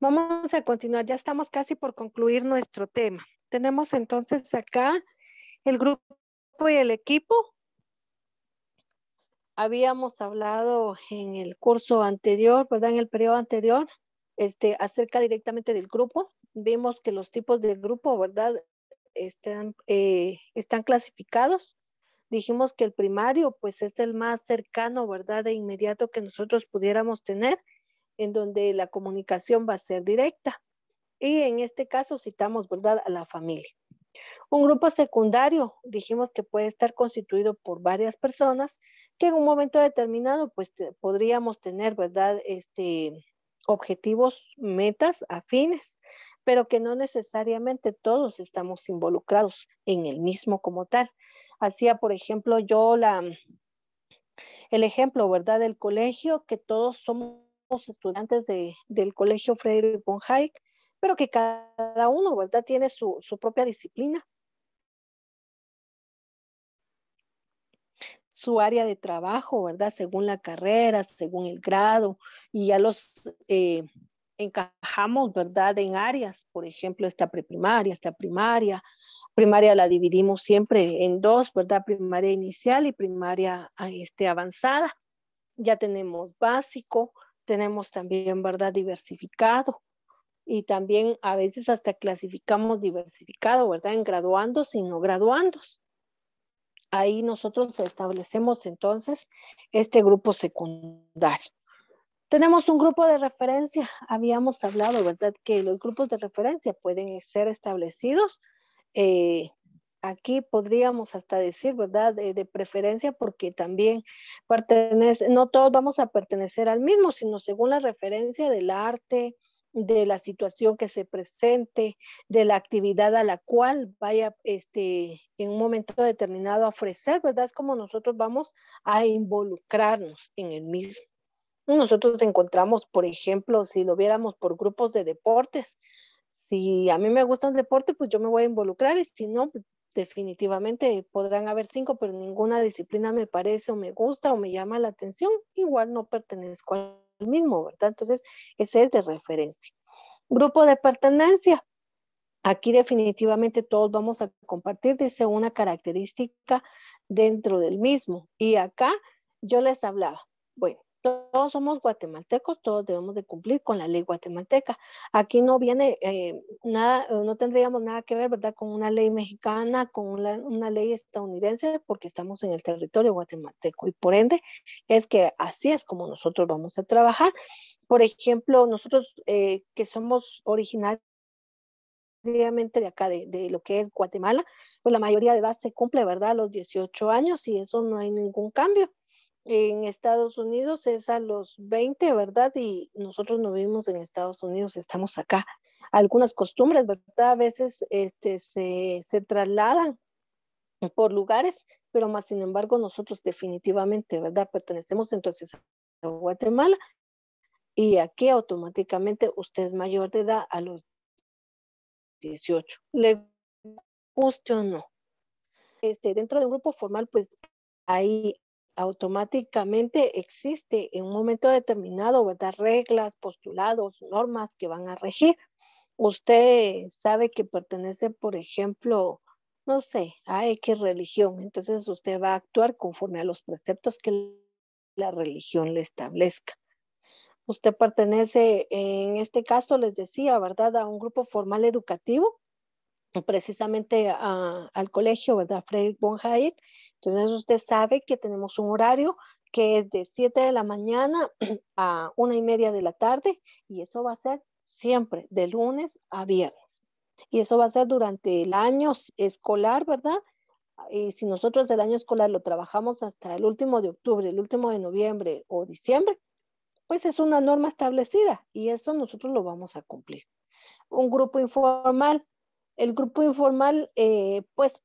Vamos a continuar, ya estamos casi por concluir nuestro tema. Tenemos entonces acá el grupo y el equipo. Habíamos hablado en el curso anterior, ¿verdad? En el periodo anterior, este, acerca directamente del grupo. Vimos que los tipos de grupo, ¿verdad? Están, eh, están clasificados. Dijimos que el primario, pues es el más cercano, ¿verdad? De inmediato que nosotros pudiéramos tener en donde la comunicación va a ser directa. Y en este caso citamos, ¿verdad?, a la familia. Un grupo secundario, dijimos que puede estar constituido por varias personas que en un momento determinado, pues podríamos tener, ¿verdad?, este, objetivos, metas afines, pero que no necesariamente todos estamos involucrados en el mismo como tal. Hacía, por ejemplo, yo la, el ejemplo, ¿verdad?, del colegio, que todos somos estudiantes del Colegio Frederick von pero que cada uno, ¿verdad?, tiene su, propia disciplina, su área de trabajo, ¿verdad?, según la carrera, según el grado, y ya los eh, encajamos, ¿verdad?, en áreas, por ejemplo, esta preprimaria, esta primaria, primaria la dividimos siempre en dos, ¿verdad?, primaria inicial y primaria ah, este, avanzada, ya tenemos básico, tenemos también, ¿verdad? Diversificado. Y también a veces hasta clasificamos diversificado, ¿verdad? En graduandos y no graduandos. Ahí nosotros establecemos entonces este grupo secundario. Tenemos un grupo de referencia. Habíamos hablado, ¿verdad? Que los grupos de referencia pueden ser establecidos eh, aquí podríamos hasta decir, ¿verdad? De, preferencia, porque también pertenece, no todos vamos a pertenecer al mismo, sino según la referencia del arte, de la situación que se presente, de la actividad a la cual vaya este, en un momento determinado a ofrecer, ¿verdad? Es como nosotros vamos a involucrarnos en el mismo. Nosotros encontramos, por ejemplo, si lo viéramos por grupos de deportes, si a mí me gusta un deporte, pues yo me voy a involucrar y si no, definitivamente podrán haber cinco, pero ninguna disciplina me parece o me gusta o me llama la atención, igual no pertenezco al mismo, ¿verdad? Entonces, ese es de referencia. Grupo de pertenencia. Aquí definitivamente todos vamos a compartir, dice una característica dentro del mismo. Y acá yo les hablaba. Bueno, todos somos guatemaltecos, todos debemos de cumplir con la ley guatemalteca. Aquí no viene eh, nada, eh, no tendríamos nada que ver, ¿verdad? Con una ley mexicana, con una, ley estadounidense, porque estamos en el territorio guatemalteco y por ende es que así es como nosotros vamos a trabajar. Por ejemplo, nosotros eh, que somos originarios de acá, de, de, lo que es Guatemala, pues la mayoría de edad se cumple, ¿verdad? A los 18 años y eso no hay ningún cambio en Estados Unidos es a los 20, ¿verdad? Y nosotros no vivimos en Estados Unidos, estamos acá. Algunas costumbres, ¿verdad? A veces este, se, se trasladan por lugares, pero más sin embargo nosotros definitivamente, ¿verdad? Pertenecemos entonces a Guatemala y aquí automáticamente usted es mayor de edad a los 18. Le guste o no. Este, dentro de un grupo formal, pues ahí automáticamente existe en un momento determinado, ¿verdad? Reglas, postulados, normas que van a regir. Usted sabe que pertenece, por ejemplo, no sé, a X religión, entonces usted va a actuar conforme a los preceptos que la religión le establezca. Usted pertenece, en este caso les decía, ¿verdad?, a un grupo formal educativo, precisamente al colegio, ¿verdad? Frederick von Entonces usted sabe que tenemos un horario que es de 7 de la mañana a una y media de la tarde y eso va a ser siempre de lunes a viernes. Y eso va a ser durante el año escolar, ¿verdad? Y si nosotros el año escolar lo trabajamos hasta el último de octubre, el último de noviembre o diciembre, pues es una norma establecida y eso nosotros lo vamos a cumplir. Un grupo informal el grupo informal, eh, pues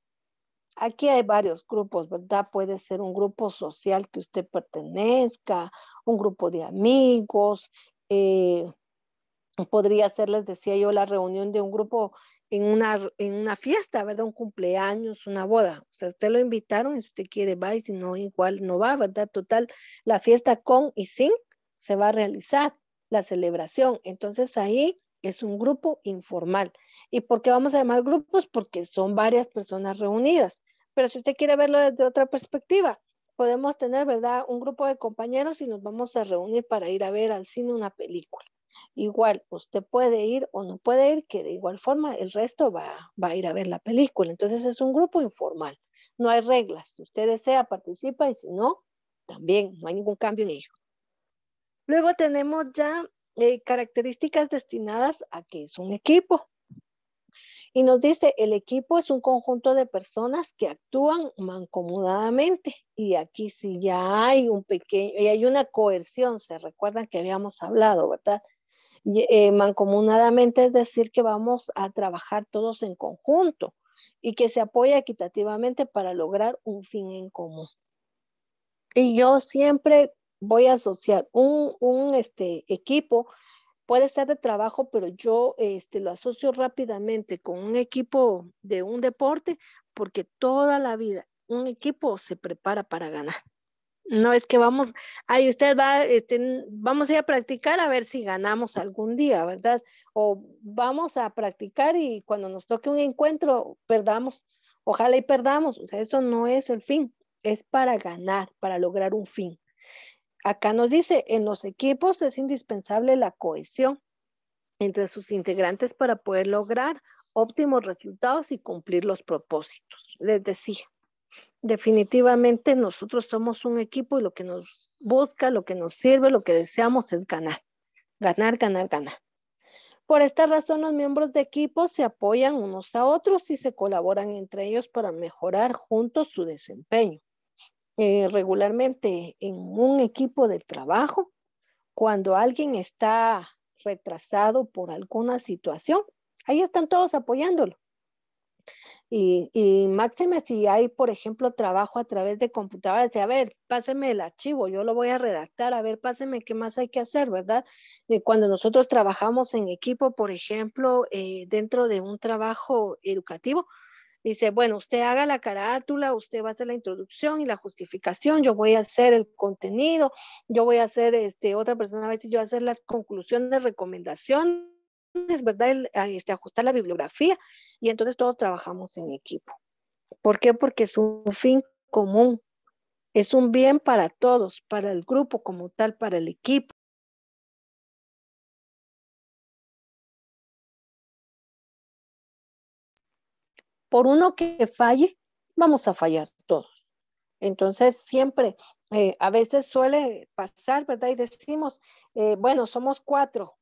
aquí hay varios grupos, ¿verdad? Puede ser un grupo social que usted pertenezca, un grupo de amigos, eh, podría ser, les decía yo, la reunión de un grupo en una, en una fiesta, ¿verdad? Un cumpleaños, una boda. O sea, usted lo invitaron y si usted quiere va y si no, igual no va, ¿verdad? Total, la fiesta con y sin se va a realizar, la celebración. Entonces ahí es un grupo informal. ¿Y por qué vamos a llamar grupos? Porque son varias personas reunidas. Pero si usted quiere verlo desde otra perspectiva, podemos tener, ¿verdad? Un grupo de compañeros y nos vamos a reunir para ir a ver al cine una película. Igual, usted puede ir o no puede ir, que de igual forma el resto va, a ir a ver la película. Entonces es un grupo informal, no hay reglas. Si usted desea, participa y si no, también, no hay ningún cambio en ello. Luego tenemos ya eh, características destinadas a que es un equipo. Y nos dice, el equipo es un conjunto de personas que actúan mancomunadamente. Y aquí sí ya hay un pequeño, y hay una coerción, se recuerdan que habíamos hablado, ¿verdad? Eh, mancomunadamente es decir que vamos a trabajar todos en conjunto y que se apoya equitativamente para lograr un fin en común. Y yo siempre voy a asociar un, este, equipo puede ser de trabajo, pero yo este, lo asocio rápidamente con un equipo de un deporte, porque toda la vida un equipo se prepara para ganar. No es que vamos, ay, usted va, este, vamos a ir a practicar a ver si ganamos algún día, ¿verdad? O vamos a practicar y cuando nos toque un encuentro, perdamos, ojalá y perdamos. O sea, eso no es el fin, es para ganar, para lograr un fin. Acá nos dice, en los equipos es indispensable la cohesión entre sus integrantes para poder lograr óptimos resultados y cumplir los propósitos. Les decía, definitivamente nosotros somos un equipo y lo que nos busca, lo que nos sirve, lo que deseamos es ganar, ganar, ganar, ganar. Por esta razón, los miembros de equipo se apoyan unos a otros y se colaboran entre ellos para mejorar juntos su desempeño. Eh, regularmente en un equipo de trabajo, cuando alguien está retrasado por alguna situación, ahí están todos apoyándolo. Y, y máxime si hay, por ejemplo, trabajo a través de computadoras, a ver, páseme el archivo, yo lo voy a redactar, a ver, páseme qué más hay que hacer, ¿verdad? cuando nosotros trabajamos en equipo, por ejemplo, eh, dentro de un trabajo educativo, dice, bueno, usted haga la carátula, usted va a hacer la introducción y la justificación, yo voy a hacer el contenido, yo voy a hacer, este, otra persona va a decir, yo voy a hacer las conclusiones, recomendaciones, ¿verdad? este, ajustar la bibliografía y entonces todos trabajamos en equipo. ¿Por qué? Porque es un fin común, es un bien para todos, para el grupo como tal, para el equipo. por uno que falle, vamos a fallar todos. Entonces, siempre, eh, a veces suele pasar, ¿verdad? Y decimos, eh, bueno, somos cuatro,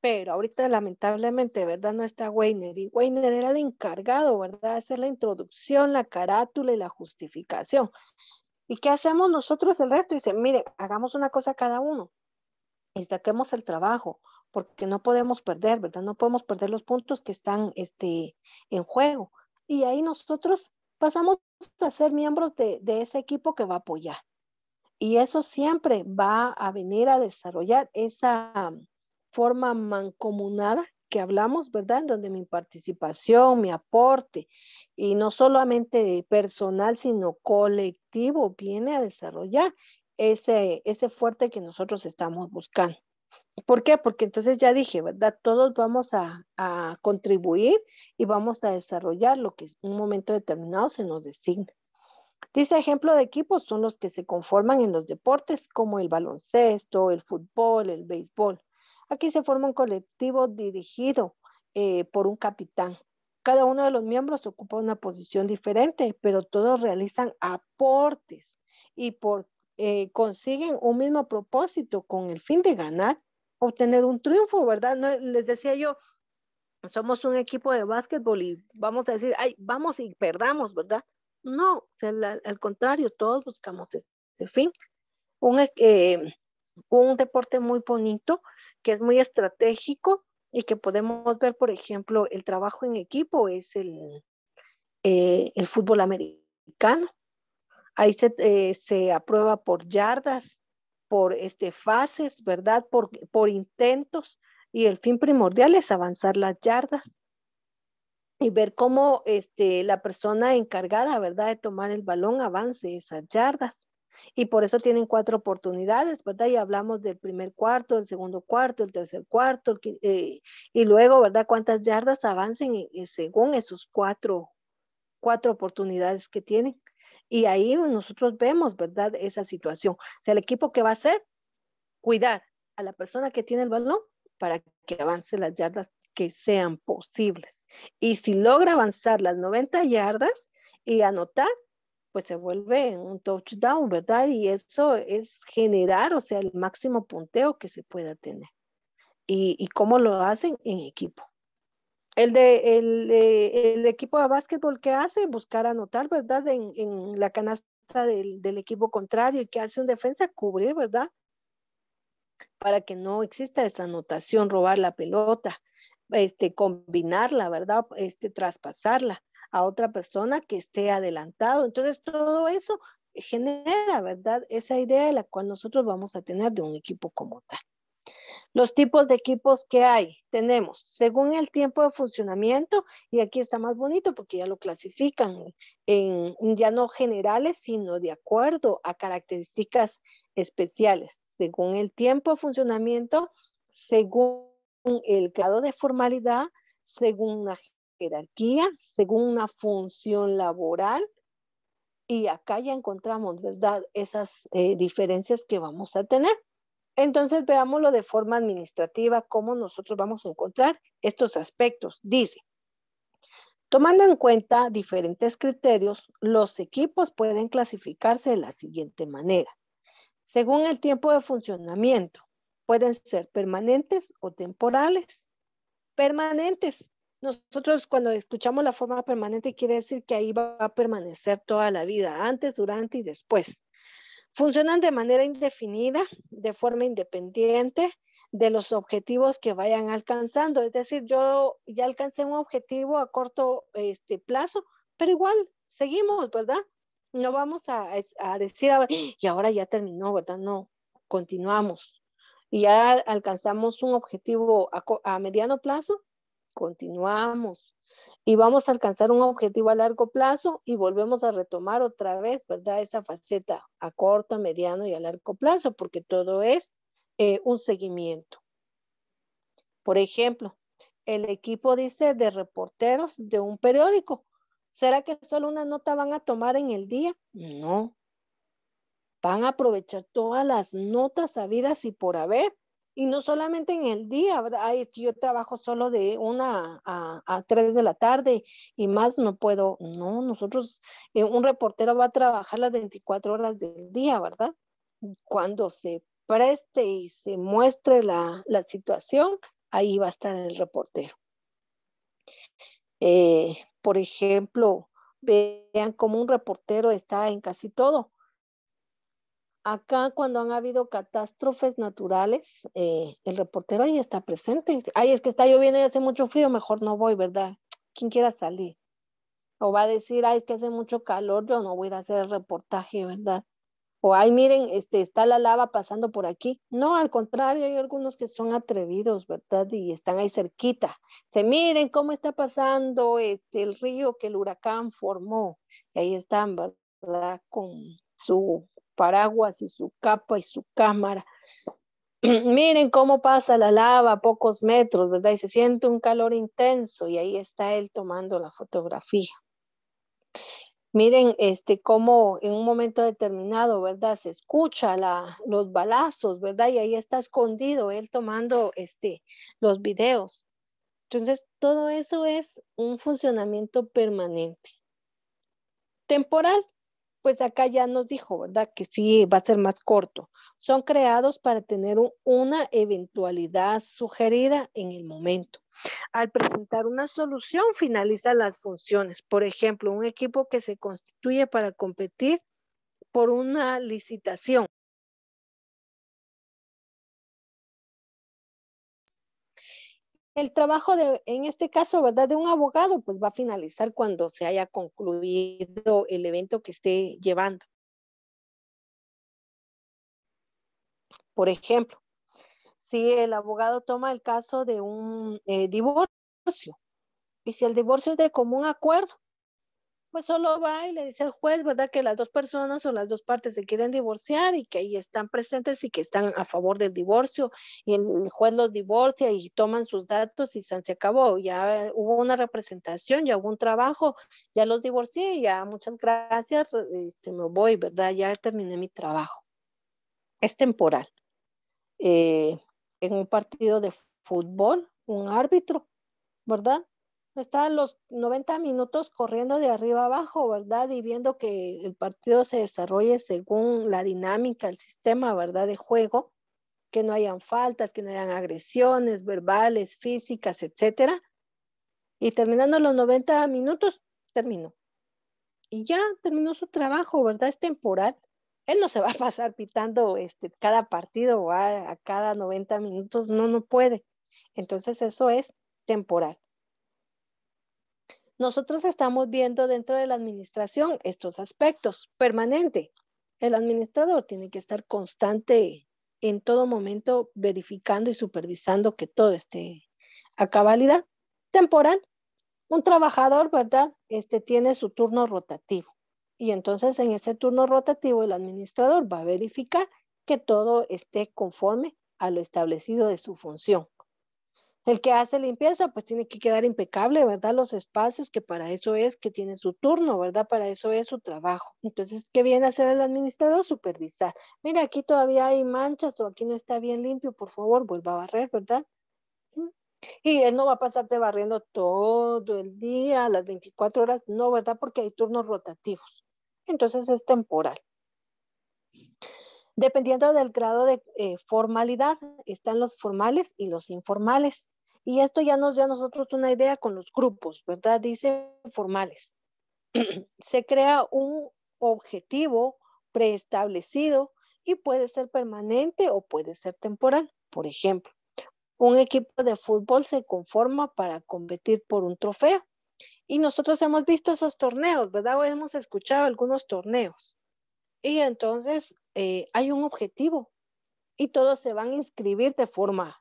pero ahorita lamentablemente, ¿verdad? No está Weiner y Weiner era el encargado, ¿verdad? Hacer la introducción, la carátula y la justificación. ¿Y qué hacemos nosotros el resto? Dice, mire, hagamos una cosa cada uno y el trabajo, porque no podemos perder, ¿verdad? No podemos perder los puntos que están este, en juego y ahí nosotros pasamos a ser miembros de, ese equipo que va a apoyar. Y eso siempre va a venir a desarrollar esa forma mancomunada que hablamos, ¿verdad? En donde mi participación, mi aporte, y no solamente personal, sino colectivo, viene a desarrollar ese, ese fuerte que nosotros estamos buscando. ¿Por qué? Porque entonces ya dije, ¿verdad? Todos vamos a, contribuir y vamos a desarrollar lo que en un momento determinado se nos designa. Dice ejemplo de equipos son los que se conforman en los deportes como el baloncesto, el fútbol, el béisbol. Aquí se forma un colectivo dirigido eh, por un capitán. Cada uno de los miembros ocupa una posición diferente, pero todos realizan aportes y eh, consiguen un mismo propósito con el fin de ganar obtener un triunfo, ¿verdad? No, les decía yo, somos un equipo de básquetbol y vamos a decir, ay, vamos y perdamos, ¿verdad? No, al contrario, todos buscamos ese, fin. Un, eh, eh, un deporte muy bonito, que es muy estratégico y que podemos ver, por ejemplo, el trabajo en equipo es el, eh, el fútbol americano. Ahí se, se aprueba por yardas, por este, fases, ¿verdad? Por, por intentos y el fin primordial es avanzar las yardas y ver cómo este, la persona encargada, ¿verdad?, de tomar el balón avance esas yardas. Y por eso tienen cuatro oportunidades, ¿verdad? Y hablamos del primer cuarto, el segundo cuarto, el tercer cuarto, eh, y luego, ¿verdad? Cuántas yardas avancen según esos cuatro, cuatro oportunidades que tienen. Y ahí nosotros vemos, ¿verdad? Esa situación. O sea, el equipo que va a hacer, cuidar a la persona que tiene el balón para que avance las yardas que sean posibles. Y si logra avanzar las 90 yardas y anotar, pues se vuelve un touchdown, ¿verdad? Y eso es generar, o sea, el máximo punteo que se pueda tener. Y, y cómo lo hacen en equipo. El, de, el, equipo de básquetbol, que hace? Buscar anotar, ¿verdad? En, en la canasta del, del, equipo contrario. ¿Y que hace un defensa? Cubrir, ¿verdad? Para que no exista esa anotación, robar la pelota, este, combinarla, ¿verdad? Este, traspasarla a otra persona que esté adelantado. Entonces, todo eso genera, ¿verdad? Esa idea de la cual nosotros vamos a tener de un equipo como tal. Los tipos de equipos que hay, tenemos según el tiempo de funcionamiento, y aquí está más bonito porque ya lo clasifican en ya no generales, sino de acuerdo a características especiales, según el tiempo de funcionamiento, según el grado de formalidad, según una jerarquía, según una función laboral, y acá ya encontramos, ¿verdad? Esas eh, diferencias que vamos a tener. Entonces veámoslo de forma administrativa, cómo nosotros vamos a encontrar estos aspectos. Dice, tomando en cuenta diferentes criterios, los equipos pueden clasificarse de la siguiente manera. Según el tiempo de funcionamiento, pueden ser permanentes o temporales. Permanentes. Nosotros cuando escuchamos la forma permanente quiere decir que ahí va a permanecer toda la vida, antes, durante y después. Funcionan de manera indefinida, de forma independiente de los objetivos que vayan alcanzando. Es decir, yo ya alcancé un objetivo a corto este, plazo, pero igual seguimos, ¿verdad? No vamos a, decir, ahora, y ahora ya terminó, ¿verdad? No, continuamos. Y ya alcanzamos un objetivo a mediano plazo, continuamos y vamos a alcanzar un objetivo a largo plazo y volvemos a retomar otra vez, ¿verdad? Esa faceta a corto, a mediano y a largo plazo, porque todo es eh, un seguimiento. Por ejemplo, el equipo dice de reporteros de un periódico. ¿Será que solo una nota van a tomar en el día? No. Van a aprovechar todas las notas habidas y por haber y no solamente en el día, ¿verdad? yo trabajo solo de una a, tres de la tarde y más no puedo, no, nosotros, eh, un reportero va a trabajar las 24 horas del día, ¿verdad? Cuando se preste y se muestre la, situación, ahí va a estar el reportero. Eh, por ejemplo, vean cómo un reportero está en casi todo acá cuando han habido catástrofes naturales, eh, el reportero ahí está presente. Ay, es que está lloviendo y hace mucho frío, mejor no voy, ¿verdad? ¿Quién quiera salir. O va a decir, ay, es que hace mucho calor, yo no voy a ir a hacer el reportaje, ¿verdad? O ay, miren, este, está la lava pasando por aquí. No, al contrario, hay algunos que son atrevidos, ¿verdad? Y están ahí cerquita. Se miren cómo está pasando este, el río que el huracán formó. Y ahí están, ¿verdad? Con su paraguas y su capa y su cámara. Miren cómo pasa la lava a pocos metros, ¿verdad? Y se siente un calor intenso y ahí está él tomando la fotografía. Miren, este, cómo en un momento determinado, ¿verdad? Se escucha la, los balazos, ¿verdad? Y ahí está escondido él tomando, este, los videos. Entonces, todo eso es un funcionamiento permanente. Temporal, pues acá ya nos dijo, ¿verdad? Que sí, va a ser más corto. Son creados para tener una eventualidad sugerida en el momento. Al presentar una solución, finaliza las funciones. Por ejemplo, un equipo que se constituye para competir por una licitación el trabajo de, en este caso, ¿verdad? De un abogado, pues va a finalizar cuando se haya concluido el evento que esté llevando. Por ejemplo, si el abogado toma el caso de un eh, divorcio y si el divorcio es de común acuerdo, pues solo va y le dice al juez, ¿verdad? Que las dos personas o las dos partes se quieren divorciar y que ahí están presentes y que están a favor del divorcio. Y el juez los divorcia y toman sus datos y se acabó. Ya hubo una representación, ya hubo un trabajo, ya los divorcié, ya muchas gracias, este, me voy, ¿verdad? Ya terminé mi trabajo. Es temporal. Eh, en un partido de fútbol, un árbitro, ¿verdad? estaba los 90 minutos corriendo de arriba abajo, ¿verdad? Y viendo que el partido se desarrolle según la dinámica, el sistema, ¿verdad? De juego, que no hayan faltas, que no hayan agresiones verbales, físicas, etcétera. Y terminando los 90 minutos, terminó. Y ya terminó su trabajo, ¿verdad? Es temporal. Él no se va a pasar pitando este, cada partido a cada 90 minutos, no, no puede. Entonces eso es temporal. Nosotros estamos viendo dentro de la administración estos aspectos permanente. El administrador tiene que estar constante en todo momento verificando y supervisando que todo esté a cabalidad. Temporal, un trabajador, ¿verdad? Este tiene su turno rotativo. Y entonces en ese turno rotativo el administrador va a verificar que todo esté conforme a lo establecido de su función. El que hace limpieza, pues tiene que quedar impecable, ¿verdad? Los espacios, que para eso es que tiene su turno, ¿verdad? Para eso es su trabajo. Entonces, ¿qué viene a hacer el administrador? Supervisar. Mira, aquí todavía hay manchas o aquí no está bien limpio, por favor, vuelva a barrer, ¿verdad? Y él no va a pasarte barriendo todo el día, las 24 horas, no, ¿verdad? Porque hay turnos rotativos. Entonces es temporal. Dependiendo del grado de eh, formalidad, están los formales y los informales. Y esto ya nos dio a nosotros una idea con los grupos, ¿verdad? Dice formales. Se crea un objetivo preestablecido y puede ser permanente o puede ser temporal. Por ejemplo, un equipo de fútbol se conforma para competir por un trofeo. Y nosotros hemos visto esos torneos, ¿verdad? O hemos escuchado algunos torneos. Y entonces eh, hay un objetivo y todos se van a inscribir de forma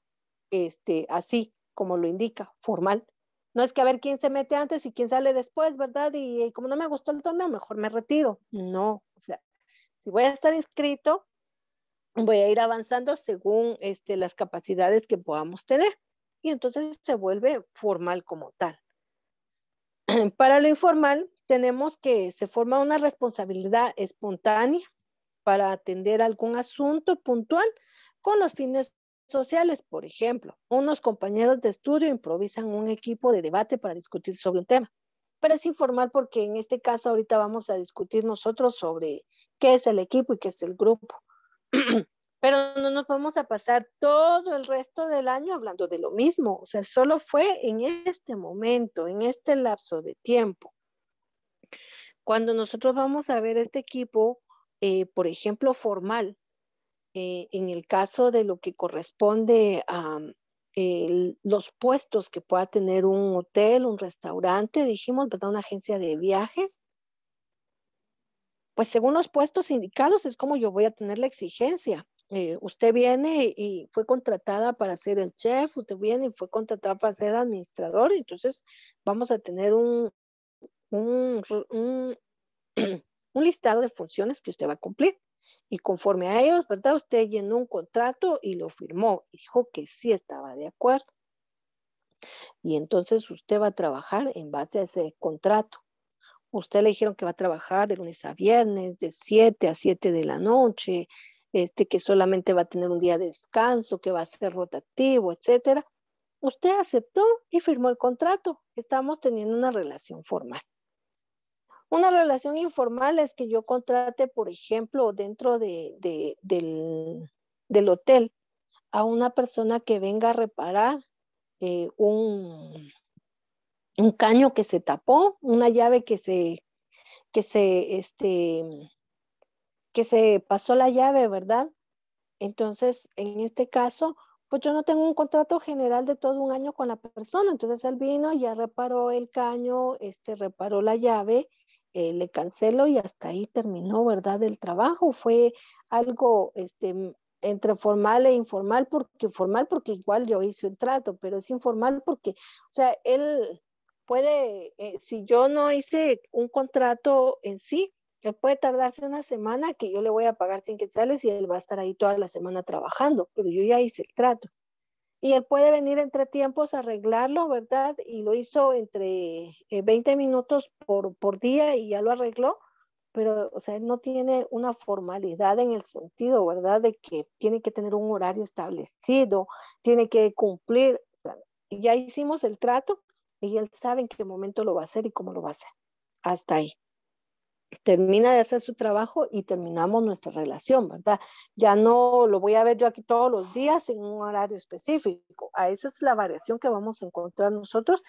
este, así como lo indica, formal. No es que a ver quién se mete antes y quién sale después, ¿verdad? Y, como no me gustó el torneo, mejor me retiro. No, o sea, si voy a estar inscrito, voy a ir avanzando según este, las capacidades que podamos tener. Y entonces se vuelve formal como tal. Para lo informal, tenemos que se forma una responsabilidad espontánea para atender algún asunto puntual con los fines sociales, por ejemplo. Unos compañeros de estudio improvisan un equipo de debate para discutir sobre un tema. Pero es informal porque en este caso ahorita vamos a discutir nosotros sobre qué es el equipo y qué es el grupo. Pero no nos vamos a pasar todo el resto del año hablando de lo mismo. O sea, solo fue en este momento, en este lapso de tiempo. Cuando nosotros vamos a ver este equipo, eh, por ejemplo, formal, eh, en el caso de lo que corresponde a mm, los puestos que pueda tener un hotel, un restaurante, dijimos, ¿verdad? Una agencia de viajes. Pues según los puestos indicados es como yo voy a tener la exigencia. Eh, usted viene y fue contratada para ser el chef, usted viene y fue contratada para ser administrador, entonces vamos a tener un listado de funciones que usted va a cumplir. Y conforme a ellos, ¿verdad? Usted llenó un contrato y lo firmó dijo que sí estaba de acuerdo. Y entonces usted va a trabajar en base a ese contrato. Usted le dijeron que va a trabajar de lunes a viernes, de 7 a 7 de la noche, este, que solamente va a tener un día de descanso, que va a ser rotativo, etcétera. Usted aceptó y firmó el contrato. Estamos teniendo una relación formal. Una relación informal es que yo contrate, por ejemplo, dentro del, hotel a una persona que venga a reparar eh, un, un, caño que se tapó, una llave que se, que se, este, que se pasó la llave, ¿verdad? Entonces, en este caso, pues yo no tengo un contrato general de todo un año con la persona. Entonces él vino, ya reparó el caño, este, reparó la llave, eh, le cancelo y hasta ahí terminó, ¿verdad? El trabajo fue algo este, entre formal e informal, porque formal porque igual yo hice un trato, pero es informal porque, o sea, él puede, eh, si yo no hice un contrato en sí, él puede tardarse una semana que yo le voy a pagar sin sales y él va a estar ahí toda la semana trabajando, pero yo ya hice el trato y él puede venir entre tiempos a arreglarlo, ¿verdad? Y lo hizo entre 20 eh, minutos por, día y ya lo arregló, pero, o sea, no tiene una formalidad en el sentido, ¿verdad? De que tiene que tener un horario establecido, tiene que cumplir. O ya hicimos el trato y él sabe en qué momento lo va a hacer y cómo lo va a hacer. Hasta ahí termina de hacer su trabajo y terminamos nuestra relación, ¿verdad? Ya no lo voy a ver yo aquí todos los días en un horario específico. A esa es la variación que vamos a encontrar nosotros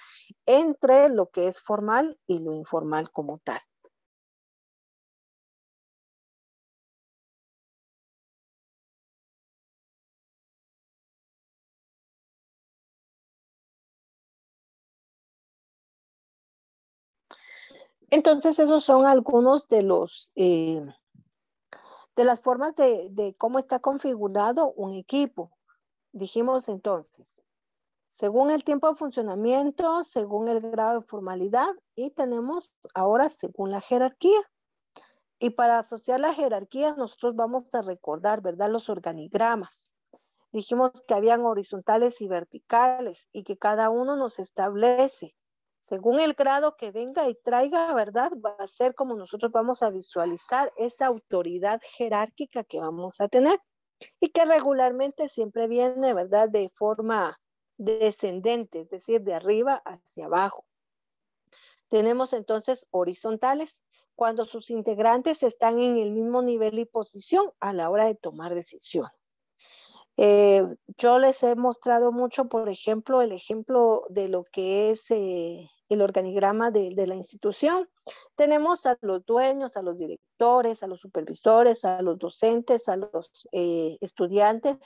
entre lo que es formal y lo informal como tal. Entonces, esos son algunos de los eh, de las formas de, de, cómo está configurado un equipo. Dijimos entonces, según el tiempo de funcionamiento, según el grado de formalidad y tenemos ahora según la jerarquía. Y para asociar la jerarquía, nosotros vamos a recordar, ¿verdad? Los organigramas. Dijimos que habían horizontales y verticales y que cada uno nos establece según el grado que venga y traiga, ¿verdad? Va a ser como nosotros vamos a visualizar esa autoridad jerárquica que vamos a tener y que regularmente siempre viene, ¿verdad? De forma descendente, es decir, de arriba hacia abajo. Tenemos entonces horizontales, cuando sus integrantes están en el mismo nivel y posición a la hora de tomar decisiones. Eh, yo les he mostrado mucho, por ejemplo, el ejemplo de lo que es eh, el organigrama de, la institución. Tenemos a los dueños, a los directores, a los supervisores, a los docentes, a los eh, estudiantes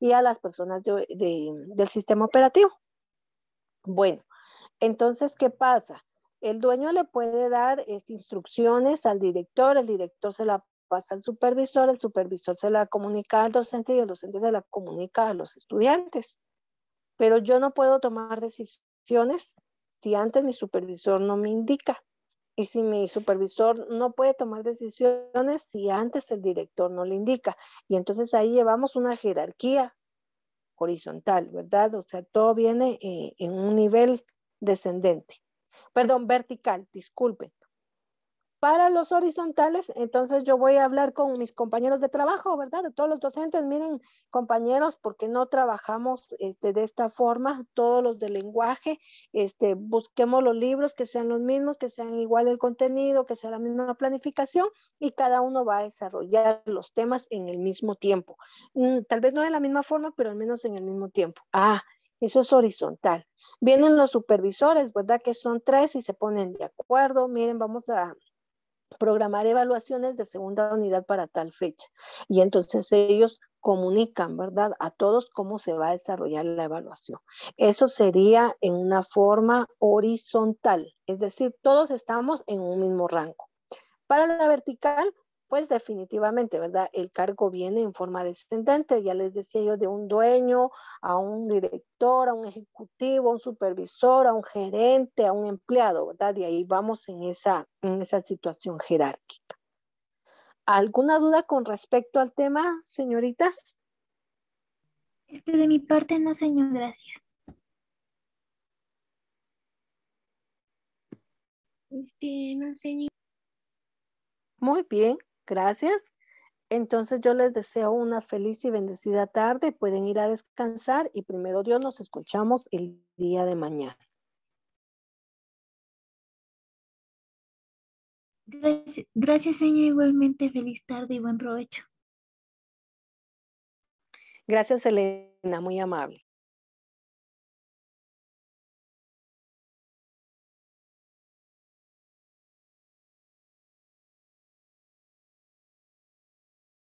y a las personas del sistema operativo. Bueno, entonces, ¿qué pasa? El dueño le puede dar este, instrucciones al director, el director se la pasa al supervisor, el supervisor se la comunica al docente y el docente se la comunica a los estudiantes. Pero yo no puedo tomar decisiones si antes mi supervisor no me indica. Y si mi supervisor no puede tomar decisiones si antes el director no le indica. Y entonces ahí llevamos una jerarquía horizontal, ¿verdad? O sea, todo viene eh, en un nivel descendente. Perdón, vertical, disculpe para los horizontales, entonces yo voy a hablar con mis compañeros de trabajo, ¿verdad? De todos los docentes, miren, compañeros, porque no trabajamos este, de esta forma, todos los de lenguaje, este, busquemos los libros que sean los mismos, que sean igual el contenido, que sea la misma planificación y cada uno va a desarrollar los temas en el mismo tiempo. Mm, tal vez no de la misma forma, pero al menos en el mismo tiempo. Ah, eso es horizontal. Vienen los supervisores, ¿verdad? Que son tres y se ponen de acuerdo. Miren, vamos a programar evaluaciones de segunda unidad para tal fecha. Y entonces ellos comunican, ¿verdad? A todos cómo se va a desarrollar la evaluación. Eso sería en una forma horizontal, es decir, todos estamos en un mismo rango. Para la vertical, pues definitivamente, ¿verdad? El cargo viene en forma descendente, ya les decía yo, de un dueño a un director, a un ejecutivo, a un supervisor, a un gerente, a un empleado, ¿verdad? Y ahí vamos en esa, en esa situación jerárquica. ¿Alguna duda con respecto al tema, señoritas? Este de mi parte no, señor, gracias. Este, no, señor. Muy bien, Gracias. Entonces yo les deseo una feliz y bendecida tarde. Pueden ir a descansar y primero Dios nos escuchamos el día de mañana. Gracias, gracias Igualmente feliz tarde y buen provecho. Gracias, Elena. Muy amable.